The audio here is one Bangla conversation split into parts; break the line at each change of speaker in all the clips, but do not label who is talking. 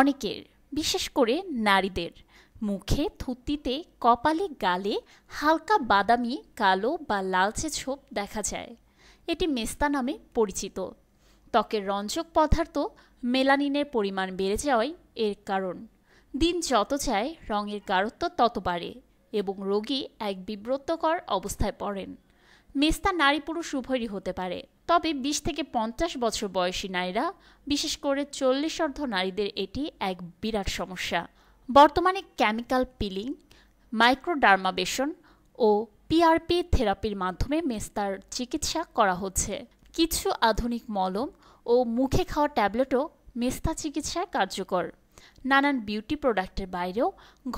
অনেকের বিশেষ করে নারীদের মুখে থুতিতে কপালে গালে হালকা বাদামি কালো বা লালচে ছোপ দেখা যায় এটি মেস্তা নামে পরিচিত ত্বকের রঞ্জক পদার্থ মেলানিনের পরিমাণ বেড়ে যাওয়াই এর কারণ দিন যত যায় রঙের গাঢ়ত্ব তত বাড়ে এবং রোগী এক বিব্রতকর অবস্থায় পড়েন মেস্তা নারী পুরুষ উভয়ই হতে পারে তবে বিশ থেকে পঞ্চাশ বছর বয়সী নারীরা বিশেষ করে চল্লিশ অর্ধ নারীদের এটি এক বিরাট সমস্যা বর্তমানে কেমিক্যাল পিলিং মাইক্রোডার্মাবেশন ও পিআরপি থেরাপির মাধ্যমে মেস্তার চিকিৎসা করা হচ্ছে কিছু আধুনিক মলম ও মুখে খাওয়া ট্যাবলেটও মেস্তা চিকিৎসায় কার্যকর নানান বিউটি প্রোডাক্টের বাইরেও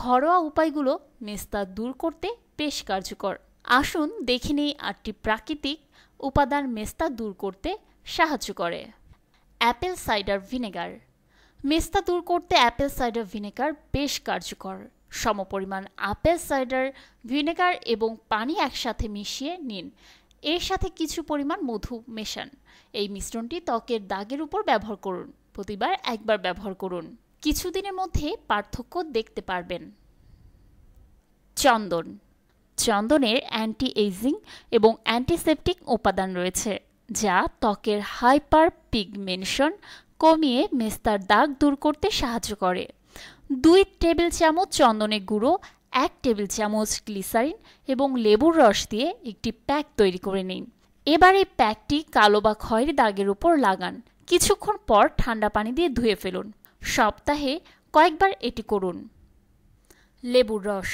ঘরোয়া উপায়গুলো মেস্তা দূর করতে বেশ কার্যকর আসুন দেখে নিই আটটি প্রাকৃতিক উপাদান মেস্তা দূর করতে সাহায্য করে অ্যাপেল সাইডার ভিনেগার মেস্তা দূর করতে অ্যাপেল সাইডার ভিনেগার বেশ কার্যকর সমপরিমাণ আপেল সাইডার ভিনেগার এবং পানি একসাথে মিশিয়ে নিন এর সাথে কিছু পরিমাণ মধু মেশান এই মিশ্রণটি ত্বকের দাগের উপর ব্যবহার করুন প্রতিবার একবার ব্যবহার করুন কিছুদিনের মধ্যে পার্থক্য দেখতে পারবেন চন্দন চন্দনের অ্যান্টি এজিং এবং অ্যান্টিসেপটিক উপাদান রয়েছে যা ত্বকের হাইপার পিগমেনশন কমিয়ে মেস্তার দাগ দূর করতে সাহায্য করে দুই টেবিল চামচ চন্দনের গুঁড়ো এক টেবিল চামচ গ্লিসারিন এবং লেবুর রস দিয়ে একটি প্যাক তৈরি করে নিন এবার এই প্যাকটি কালো বা খয়েরি দাগের উপর লাগান কিছুক্ষণ পর ঠান্ডা পানি দিয়ে ধুয়ে ফেলুন সপ্তাহে কয়েকবার এটি করুন লেবুর রস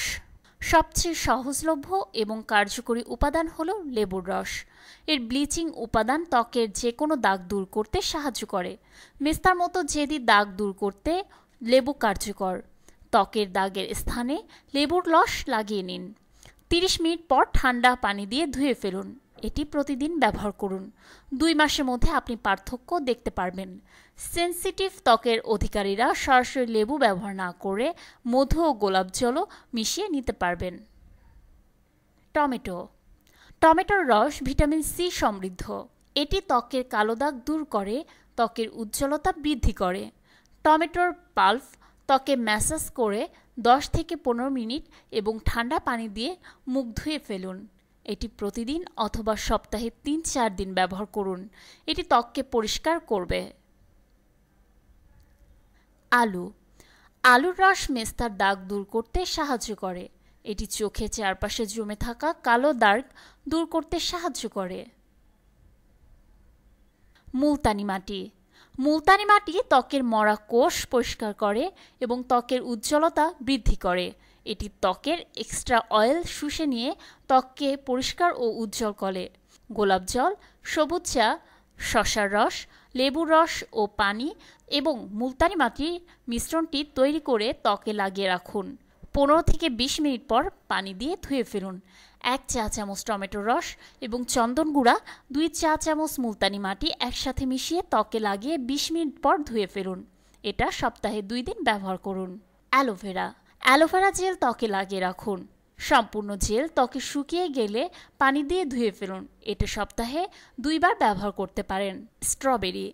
সবচেয়ে সহজলভ্য এবং কার্যকরী উপাদান হল লেবুর রস এর ব্লিচিং উপাদান ত্বকের যে কোনো দাগ দূর করতে সাহায্য করে মেস্তার মতো যেদি দাগ দূর করতে লেবু কার্যকর ত্বকের দাগের স্থানে লেবুর রস লাগিয়ে নিন তিরিশ মিনিট পর ঠান্ডা পানি দিয়ে ধুয়ে ফেলুন এটি প্রতিদিন ব্যবহার করুন দুই মাসের মধ্যে আপনি পার্থক্য দেখতে পারবেন সেন্সিটিভ ত্বকের অধিকারীরা সরাসরি লেবু ব্যবহার না করে মধু ও গোলাপ জলও মিশিয়ে নিতে পারবেন টমেটো টমেটোর রস ভিটামিন সি সমৃদ্ধ এটি ত্বকের কালো দাগ দূর করে ত্বকের উজ্জ্বলতা বৃদ্ধি করে টমেটোর পাল্প ত্বকে ম্যাসাজ করে দশ থেকে পনেরো মিনিট এবং ঠান্ডা পানি দিয়ে মুখ ধুয়ে ফেলুন এটি প্রতিদিন অথবা সপ্তাহে তিন চার দিন ব্যবহার করুন এটি ত্বককে পরিষ্কার করবে আলু আলুর রস মেস্তার দাগ দূর করতে সাহায্য করে এটি চোখে চারপাশে জমে থাকা কালো দাগ দূর করতে সাহায্য করে মুলতানি মাটি মুলতানি মাটি ত্বকের মরা কোষ পরিষ্কার করে এবং ত্বকের উজ্জ্বলতা বৃদ্ধি করে এটি ত্বকের এক্সট্রা অয়েল শুষে নিয়ে ত্বককে পরিষ্কার ও উজ্জ্বল করে গোলাপ জল সবুজ চা শশার রস লেবুর রস ও পানি এবং মুলতানি মাটির মিশ্রণটি তৈরি করে ত্বকে লাগিয়ে রাখুন পনেরো থেকে বিশ মিনিট পর পানি দিয়ে ধুয়ে ফেলুন এক চা চামচ টমেটোর রস এবং চন্দন গুঁড়া দুই চা চামচ মুলতানি মাটি একসাথে মিশিয়ে ত্বকে লাগিয়ে বিশ মিনিট পর ধুয়ে ফেলুন এটা সপ্তাহে দুই দিন ব্যবহার করুন অ্যালোভেরা অ্যালোভেরা জেল ত্বকে লাগিয়ে রাখুন সম্পূর্ণ জেল ত্বকে শুকিয়ে গেলে পানি দিয়ে ধুয়ে ফেলুন এটা সপ্তাহে দুইবার ব্যবহার করতে পারেন স্ট্রবেরি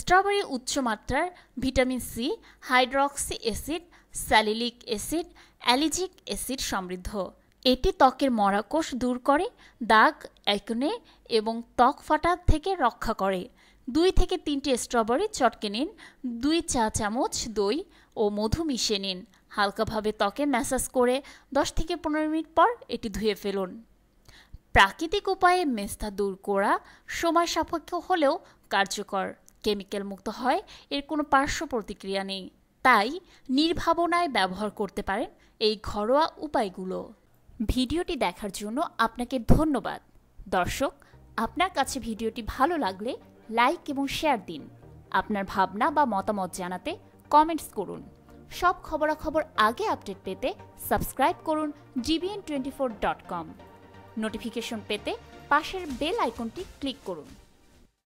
স্ট্রবেরি উচ্চমাত্রার vitamin C hydroxy acid salicylic acid ellagic acid সমৃদ্ধ এটি ত্বকের মরাকোষ দূর করে দাগ একনে এবং ত্বক ফাটা থেকে রক্ষা করে দুই থেকে তিনটি স্ট্রবেরি চটকে নিন দুই চা চামচ দই ও মধু মিশিয়ে নিন হালকাভাবে ত্বকে ম্যাসাজ করে দশ থেকে পনেরো মিনিট পর এটি ধুয়ে ফেলুন প্রাকৃতিক উপায়ে মেস্তা দূর করা সময় সাপেক্ষ হলেও কার্যকর কেমিক্যাল মুক্ত হয় এর কোনো পার্শ্ব প্রতিক্রিয়া নেই তাই নির্ভাবনায় ব্যবহার করতে পারেন এই ঘরোয়া উপায়গুলো ভিডিওটি দেখার জন্য আপনাকে ধন্যবাদ দর্শক আপনার কাছে ভিডিওটি ভালো লাগলে লাইক এবং শেয়ার দিন আপনার ভাবনা বা মতামত জানাতে কমেন্টস করুন সব খবরাখবর আগে আপডেট পেতে সাবস্ক্রাইব করুন GBN twenty four dot com notification পেতে পাশের বেল আইকনটি ক্লিক করুন